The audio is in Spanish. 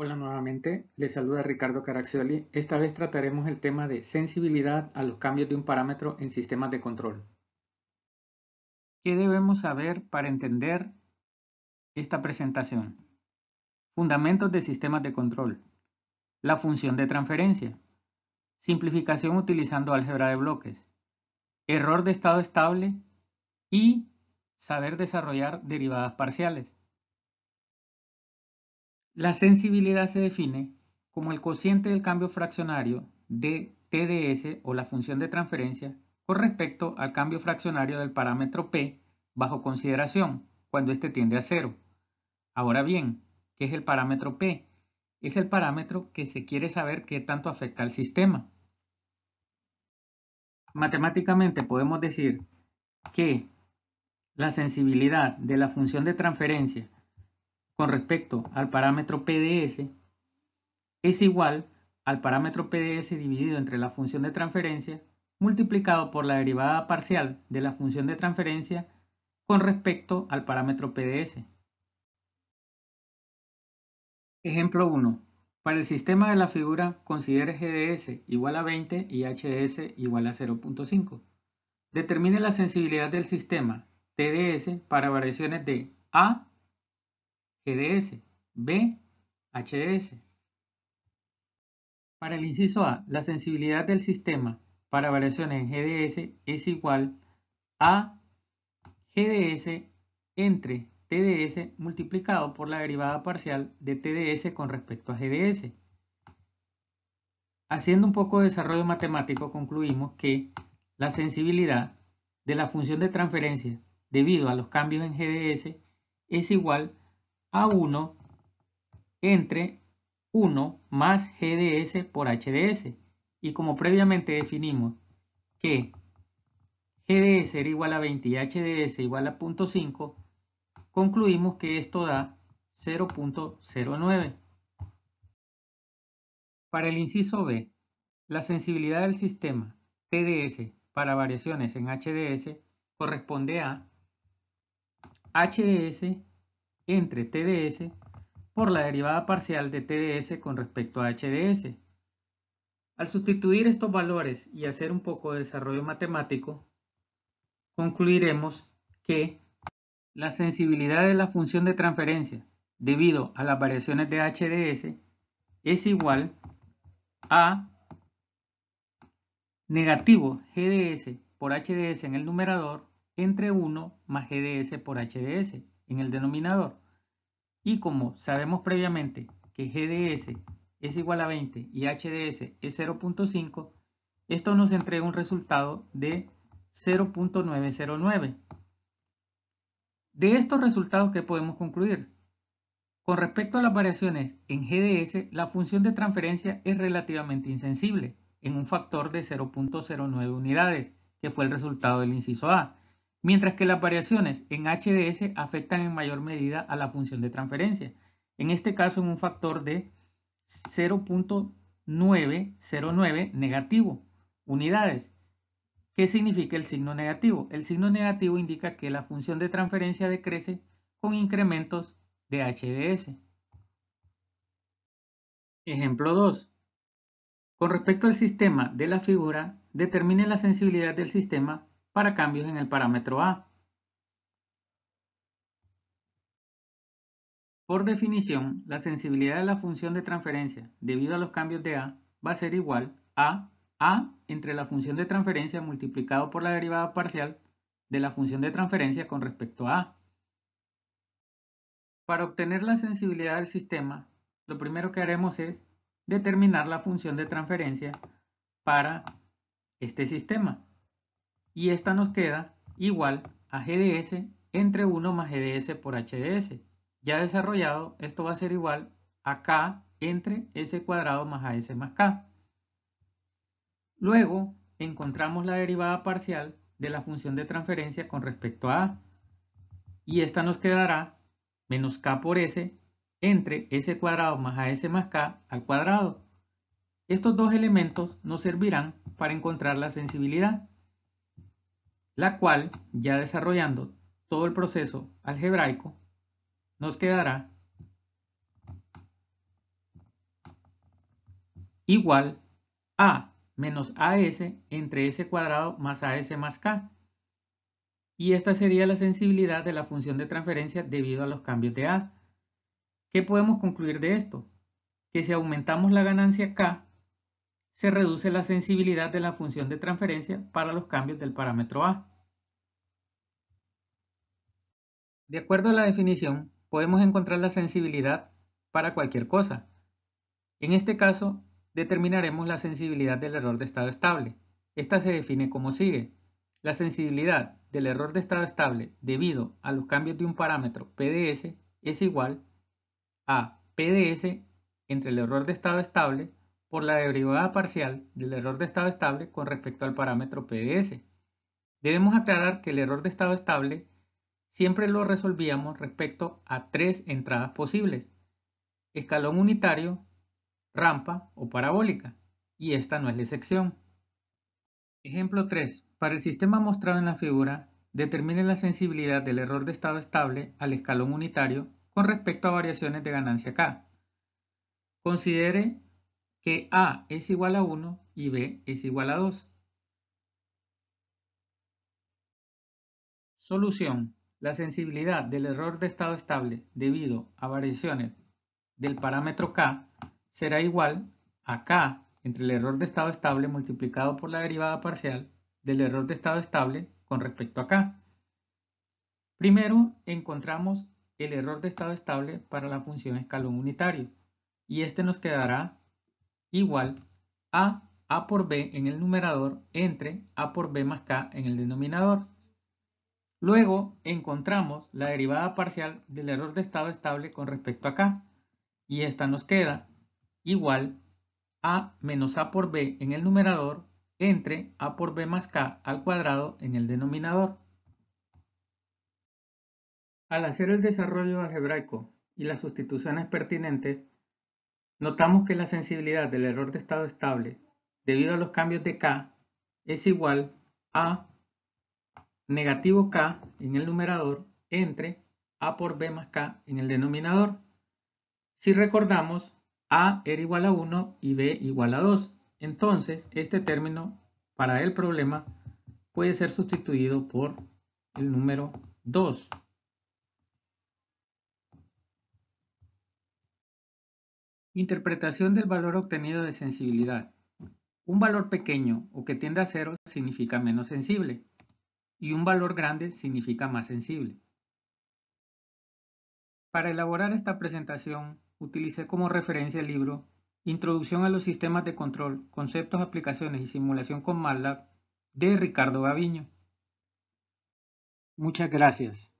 Hola nuevamente, les saluda Ricardo Caraccioli. Esta vez trataremos el tema de sensibilidad a los cambios de un parámetro en sistemas de control. ¿Qué debemos saber para entender esta presentación? Fundamentos de sistemas de control. La función de transferencia. Simplificación utilizando álgebra de bloques. Error de estado estable y saber desarrollar derivadas parciales. La sensibilidad se define como el cociente del cambio fraccionario de TDS o la función de transferencia con respecto al cambio fraccionario del parámetro P bajo consideración cuando éste tiende a cero. Ahora bien, ¿qué es el parámetro P? Es el parámetro que se quiere saber qué tanto afecta al sistema. Matemáticamente podemos decir que la sensibilidad de la función de transferencia con respecto al parámetro PDS es igual al parámetro PDS dividido entre la función de transferencia multiplicado por la derivada parcial de la función de transferencia con respecto al parámetro PDS. Ejemplo 1. Para el sistema de la figura, considere GDS igual a 20 y HDS igual a 0.5. Determine la sensibilidad del sistema TDS para variaciones de A GDS, B, HDS. Para el inciso A, la sensibilidad del sistema para variaciones en GDS es igual a GDS entre TDS multiplicado por la derivada parcial de TDS con respecto a GDS. Haciendo un poco de desarrollo matemático, concluimos que la sensibilidad de la función de transferencia debido a los cambios en GDS es igual a a 1 entre 1 más GDS por HDS. Y como previamente definimos que GDS era igual a 20 y HDS igual a 0.5, concluimos que esto da 0.09. Para el inciso B, la sensibilidad del sistema TDS para variaciones en HDS corresponde a HDS entre TDS por la derivada parcial de TDS con respecto a HDS. Al sustituir estos valores y hacer un poco de desarrollo matemático, concluiremos que la sensibilidad de la función de transferencia debido a las variaciones de HDS es igual a negativo GDS por HDS en el numerador entre 1 más GDS por HDS en el denominador. Y como sabemos previamente que GDS es igual a 20 y HDS es 0.5, esto nos entrega un resultado de 0.909. De estos resultados, ¿qué podemos concluir? Con respecto a las variaciones en GDS, la función de transferencia es relativamente insensible, en un factor de 0.09 unidades, que fue el resultado del inciso A, mientras que las variaciones en HDS afectan en mayor medida a la función de transferencia, en este caso en un factor de 0.909 negativo, unidades. ¿Qué significa el signo negativo? El signo negativo indica que la función de transferencia decrece con incrementos de HDS. Ejemplo 2. Con respecto al sistema de la figura, determine la sensibilidad del sistema para cambios en el parámetro a. Por definición, la sensibilidad de la función de transferencia debido a los cambios de a va a ser igual a a entre la función de transferencia multiplicado por la derivada parcial de la función de transferencia con respecto a a. Para obtener la sensibilidad del sistema, lo primero que haremos es determinar la función de transferencia para este sistema y esta nos queda igual a GDS entre 1 más GDS por HDS. Ya desarrollado, esto va a ser igual a K entre S cuadrado más AS más K. Luego, encontramos la derivada parcial de la función de transferencia con respecto a A. Y esta nos quedará menos K por S entre S cuadrado más AS más K al cuadrado. Estos dos elementos nos servirán para encontrar la sensibilidad la cual, ya desarrollando todo el proceso algebraico, nos quedará igual a menos AS entre S cuadrado más AS más K. Y esta sería la sensibilidad de la función de transferencia debido a los cambios de A. ¿Qué podemos concluir de esto? Que si aumentamos la ganancia K, se reduce la sensibilidad de la función de transferencia para los cambios del parámetro A. De acuerdo a la definición, podemos encontrar la sensibilidad para cualquier cosa. En este caso, determinaremos la sensibilidad del error de estado estable. Esta se define como sigue. La sensibilidad del error de estado estable debido a los cambios de un parámetro PDS es igual a PDS entre el error de estado estable por la derivada parcial del error de estado estable con respecto al parámetro PDS. Debemos aclarar que el error de estado estable siempre lo resolvíamos respecto a tres entradas posibles, escalón unitario, rampa o parabólica, y esta no es la excepción. Ejemplo 3. Para el sistema mostrado en la figura, determine la sensibilidad del error de estado estable al escalón unitario con respecto a variaciones de ganancia K. Considere que A es igual a 1 y B es igual a 2. Solución. La sensibilidad del error de estado estable debido a variaciones del parámetro K será igual a K entre el error de estado estable multiplicado por la derivada parcial del error de estado estable con respecto a K. Primero encontramos el error de estado estable para la función escalón unitario y este nos quedará igual a a por b en el numerador entre a por b más k en el denominador. Luego encontramos la derivada parcial del error de estado estable con respecto a k y esta nos queda igual a menos a por b en el numerador entre a por b más k al cuadrado en el denominador. Al hacer el desarrollo algebraico y las sustituciones pertinentes, Notamos que la sensibilidad del error de estado estable debido a los cambios de K es igual a negativo K en el numerador entre A por B más K en el denominador. Si recordamos, A era igual a 1 y B igual a 2. Entonces, este término para el problema puede ser sustituido por el número 2. Interpretación del valor obtenido de sensibilidad. Un valor pequeño o que tiende a cero significa menos sensible y un valor grande significa más sensible. Para elaborar esta presentación utilicé como referencia el libro Introducción a los sistemas de control, conceptos, aplicaciones y simulación con MATLAB de Ricardo Gaviño. Muchas gracias.